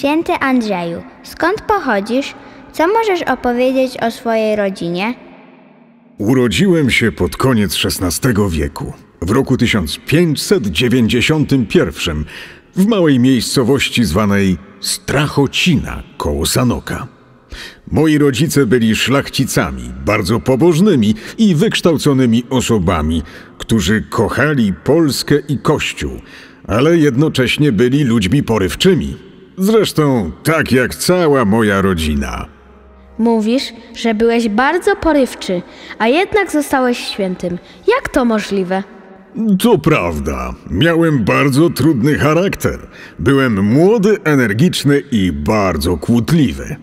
Święty Andrzeju, skąd pochodzisz? Co możesz opowiedzieć o swojej rodzinie? Urodziłem się pod koniec XVI wieku, w roku 1591, w małej miejscowości zwanej Strachocina koło Sanoka. Moi rodzice byli szlachcicami, bardzo pobożnymi i wykształconymi osobami, którzy kochali Polskę i Kościół, ale jednocześnie byli ludźmi porywczymi. Zresztą tak jak cała moja rodzina. Mówisz, że byłeś bardzo porywczy, a jednak zostałeś świętym. Jak to możliwe? To prawda. Miałem bardzo trudny charakter. Byłem młody, energiczny i bardzo kłótliwy.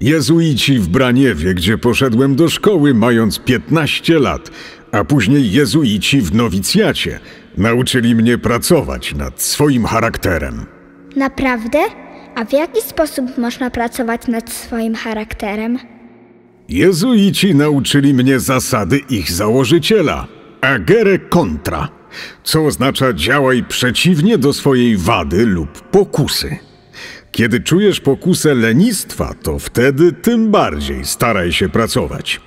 Jezuici w Braniewie, gdzie poszedłem do szkoły mając 15 lat, a później jezuici w nowicjacie, nauczyli mnie pracować nad swoim charakterem. Naprawdę? A w jaki sposób można pracować nad swoim charakterem? Jezuici nauczyli mnie zasady ich założyciela, agere contra, co oznacza działaj przeciwnie do swojej wady lub pokusy. Kiedy czujesz pokusę lenistwa, to wtedy tym bardziej staraj się pracować.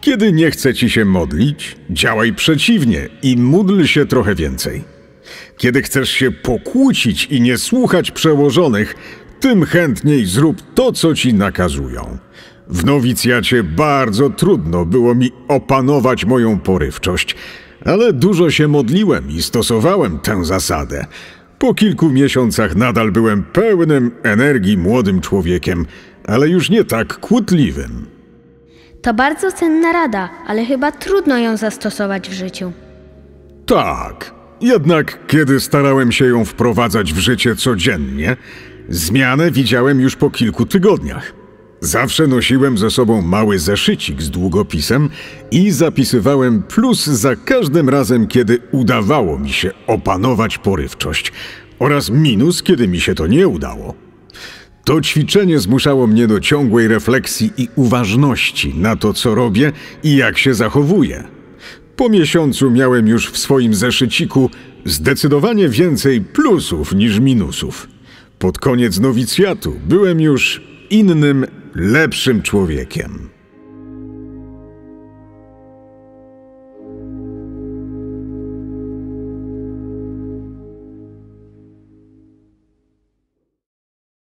Kiedy nie chce ci się modlić, działaj przeciwnie i módl się trochę więcej. Kiedy chcesz się pokłócić i nie słuchać przełożonych, tym chętniej zrób to, co ci nakazują. W nowicjacie bardzo trudno było mi opanować moją porywczość, ale dużo się modliłem i stosowałem tę zasadę. Po kilku miesiącach nadal byłem pełnym energii młodym człowiekiem, ale już nie tak kłótliwym. To bardzo cenna rada, ale chyba trudno ją zastosować w życiu. Tak, jednak kiedy starałem się ją wprowadzać w życie codziennie, Zmianę widziałem już po kilku tygodniach. Zawsze nosiłem ze sobą mały zeszycik z długopisem i zapisywałem plus za każdym razem, kiedy udawało mi się opanować porywczość, oraz minus, kiedy mi się to nie udało. To ćwiczenie zmuszało mnie do ciągłej refleksji i uważności na to, co robię i jak się zachowuję. Po miesiącu miałem już w swoim zeszyciku zdecydowanie więcej plusów niż minusów. Pod koniec nowicjatu byłem już innym, lepszym człowiekiem.